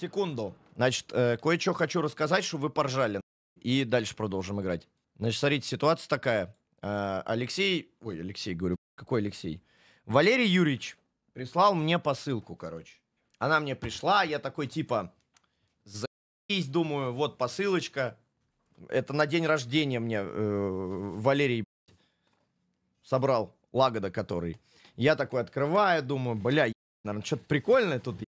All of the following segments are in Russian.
Секунду. Значит, э, кое-что хочу рассказать, чтобы вы поржали. И дальше продолжим играть. Значит, смотрите, ситуация такая. Э, Алексей... Ой, Алексей, говорю. Какой Алексей? Валерий Юрьевич прислал мне посылку, короче. Она мне пришла, я такой типа... Заебись, думаю, вот посылочка. Это на день рождения мне э, Валерий собрал, Лагода который. Я такой открываю, думаю, бля, наверное, что-то прикольное тут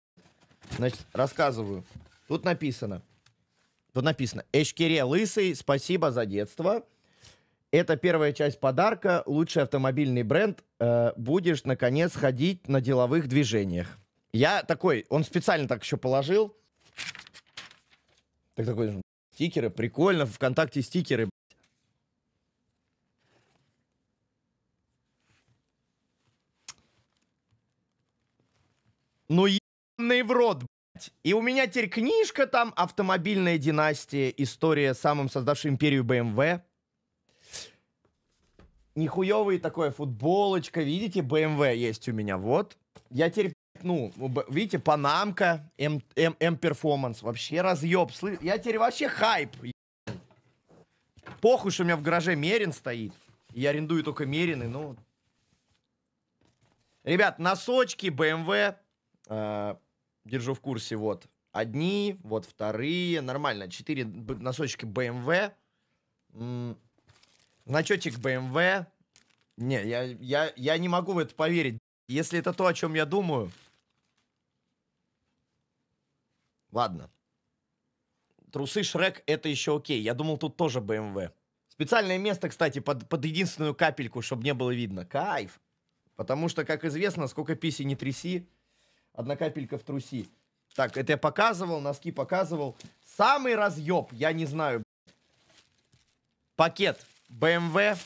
Значит, рассказываю. Тут написано. Тут написано. Эшкере Лысый, спасибо за детство. Это первая часть подарка. Лучший автомобильный бренд. Э, будешь, наконец, ходить на деловых движениях. Я такой, он специально так еще положил. Так такой, стикеры, прикольно, ВКонтакте стикеры. Блядь. Ну и ебаный в рот, блядь. И у меня теперь книжка там «Автомобильная династия. История самым создавшим империю BMW Нихуевый такое, футболочка, видите, BMW есть у меня, вот. Я теперь ну, видите, Панамка, М-перформанс, эм, эм, «Эм вообще разъеб. Слы... Я теперь вообще хайп. Похуй, что у меня в гараже Мерин стоит. Я арендую только Мерины, ну. Ребят, носочки, БМВ. Э, держу в курсе, вот, одни, вот вторые, нормально, четыре носочки BMW, значочек BMW, не, я, я, я не могу в это поверить, если это то, о чем я думаю, ладно. Трусы Шрек это еще окей, я думал тут тоже BMW. Эм Специальное место, кстати, под, под единственную капельку, чтобы не было видно. Кайф. Потому что, как известно, сколько писи не тряси, Одна капелька в труси. Так, это я показывал, носки показывал. Самый разъеб, я не знаю. Пакет BMW. Эм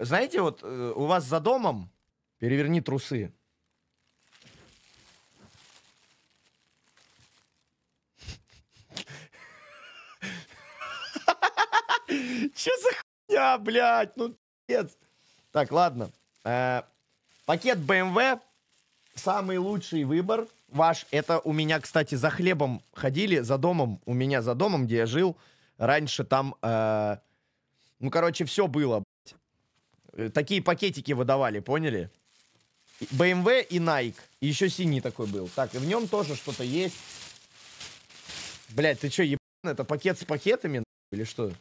Знаете, вот э, у вас за домом переверни трусы. Че за хуйня, блядь? Ну, пиздец. Так, ладно. Э, пакет BMW эм самый лучший выбор ваш. Это у меня, кстати, за хлебом ходили, за домом, у меня за домом, где я жил. Раньше там, э, ну, короче, все было. Такие пакетики выдавали, поняли? BMW эм и Nike. И еще синий такой был. Так, и в нем тоже что-то есть. Блять, ты что, ебан, это пакет с пакетами, или что?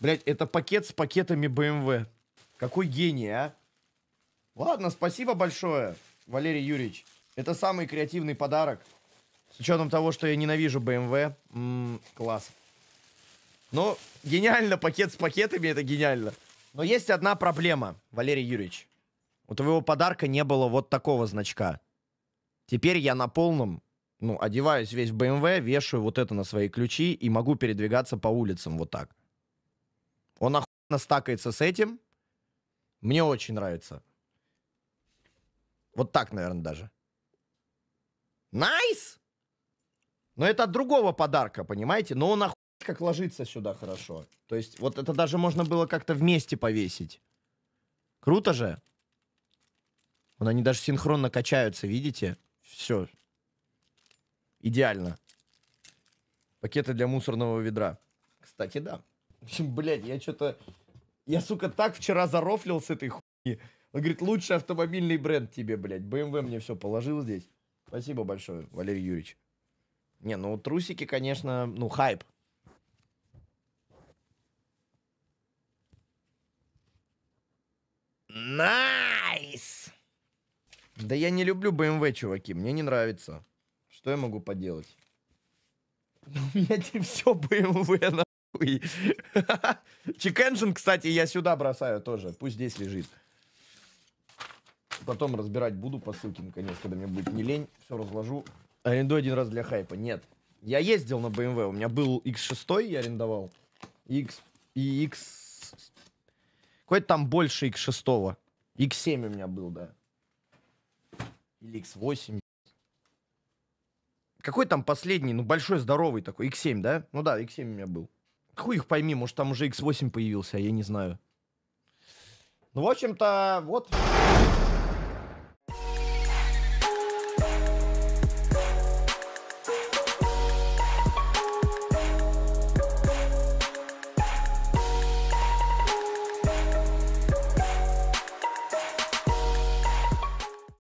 Блять, это пакет с пакетами BMW. Какой гений, а? Ладно, спасибо большое, Валерий Юрьевич. Это самый креативный подарок. С учетом того, что я ненавижу BMW. М класс. Ну, гениально, пакет с пакетами, это гениально. Но есть одна проблема, Валерий Юрьевич. У твоего подарка не было вот такого значка. Теперь я на полном, ну, одеваюсь весь в BMW, вешаю вот это на свои ключи и могу передвигаться по улицам вот так. Он охуенно стакается с этим. Мне очень нравится. Вот так, наверное, даже. Найс! Nice! Но это от другого подарка, понимаете? Но он охуенно как ложится сюда хорошо. То есть вот это даже можно было как-то вместе повесить. Круто же? Вон они даже синхронно качаются, видите? Все. Идеально. Пакеты для мусорного ведра. Кстати, да. Блять, я что-то... Я, сука, так вчера зарофлил с этой хуйни. Он говорит, лучший автомобильный бренд тебе, блядь. BMW мне все положил здесь. Спасибо большое, Валерий Юрьевич. Не, ну трусики, конечно, ну хайп. Найс! Да я не люблю BMW, чуваки, мне не нравится. Что я могу поделать? У меня теперь все BMW, хуй. Чикенжин, кстати, я сюда бросаю тоже. Пусть здесь лежит. Потом разбирать буду по ссылке, наконец, когда мне будет не лень. Все разложу. Арендую один раз для хайпа. Нет. Я ездил на BMW. У меня был X6, я арендовал. X и X... Какой-то там больше X6. X7 у меня был, да. Или X8. Какой там последний? Ну, большой, здоровый такой. X7, да? Ну да, X7 у меня был. Хуй их пойми, может, там уже X8 появился, а я не знаю. Ну, в общем-то, вот...